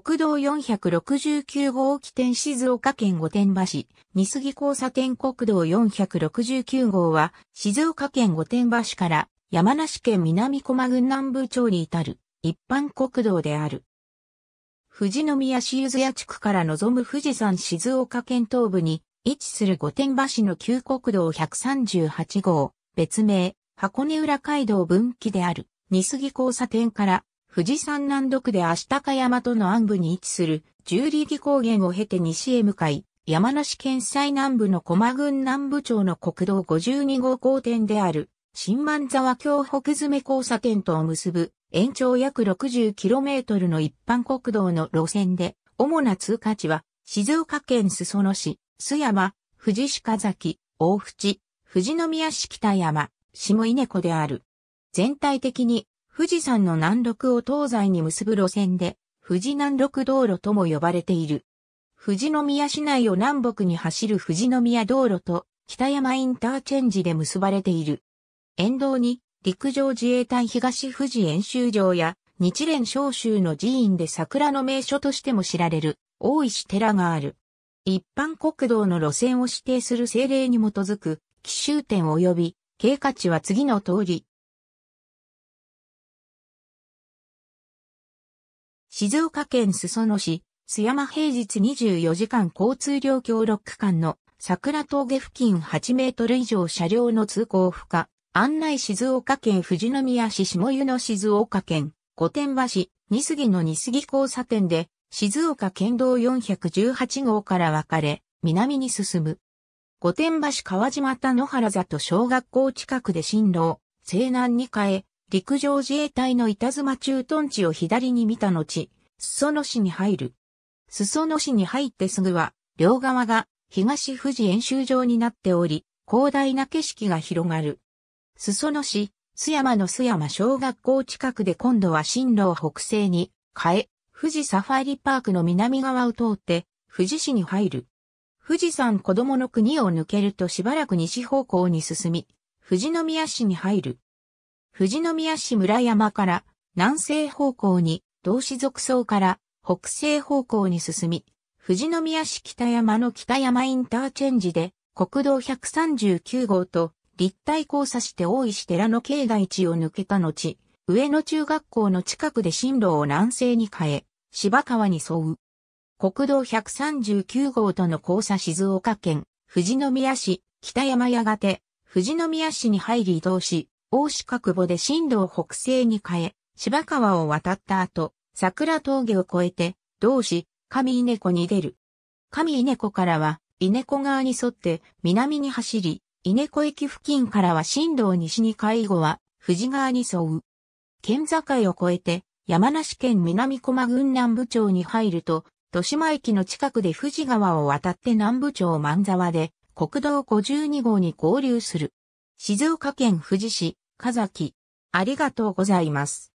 国道469号起点静岡県御殿場市、二杉交差点国道469号は、静岡県御殿場市から山梨県南駒郡南部町に至る一般国道である。富士宮市ゆずや地区から望む富士山静岡県東部に位置する御殿場市の旧国道138号、別名、箱根浦街道分岐である、二杉交差点から富士山南麓で足高山との暗部に位置する、十里木高原を経て西へ向かい、山梨県最南部の駒郡南部町の国道52号交点である、新満沢京北詰交差点とを結ぶ、延長約 60km の一般国道の路線で、主な通過地は、静岡県裾野市、須山、富士鹿崎、大淵、富士宮市北山、下稲子である。全体的に富士山の南麓を東西に結ぶ路線で、富士南麓道路とも呼ばれている。富士宮市内を南北に走る富士宮道路と北山インターチェンジで結ばれている。沿道に陸上自衛隊東富士演習場や日蓮召集の寺院で桜の名所としても知られる大石寺がある。一般国道の路線を指定する政令に基づく奇襲点及び経過値は次の通り静岡県裾野市、須山平日24時間交通量協力区間の桜峠付近8メートル以上車両の通行不可。案内静岡県富士宮市下湯の静岡県御殿場市二杉の二杉交差点で静岡県道418号から分かれ南に進む。御殿場市川島田野原里小学校近くで進路を西南に変え陸上自衛隊の板妻駐屯地を左に見た後、裾野市に入る。裾野市に入ってすぐは、両側が東富士演習場になっており、広大な景色が広がる。裾野市、須山の須山小学校近くで今度は進路を北西に変え、富士サファリパークの南側を通って、富士市に入る。富士山子供の国を抜けるとしばらく西方向に進み、富士宮市に入る。富士宮市村山から南西方向に、同志俗層から北西方向に進み、富士宮市北山の北山インターチェンジで、国道139号と立体交差して大石寺の境外地を抜けた後、上野中学校の近くで進路を南西に変え、芝川に沿う。国道139号との交差静岡県、富士宮市、北山やがて、富士宮市に入り移動し、大鹿久保で進路を北西に変え、芝川を渡った後、桜峠を越えて、同市、上稲子に出る。上稲子からは、稲子側に沿って南に走り、稲子駅付近からは新を西に海後は、富士川に沿う。県境を越えて、山梨県南駒郡南部町に入ると、豊島駅の近くで富士川を渡って南部町万沢で、国道52号に合流する。静岡県富士市、かざき。ありがとうございます。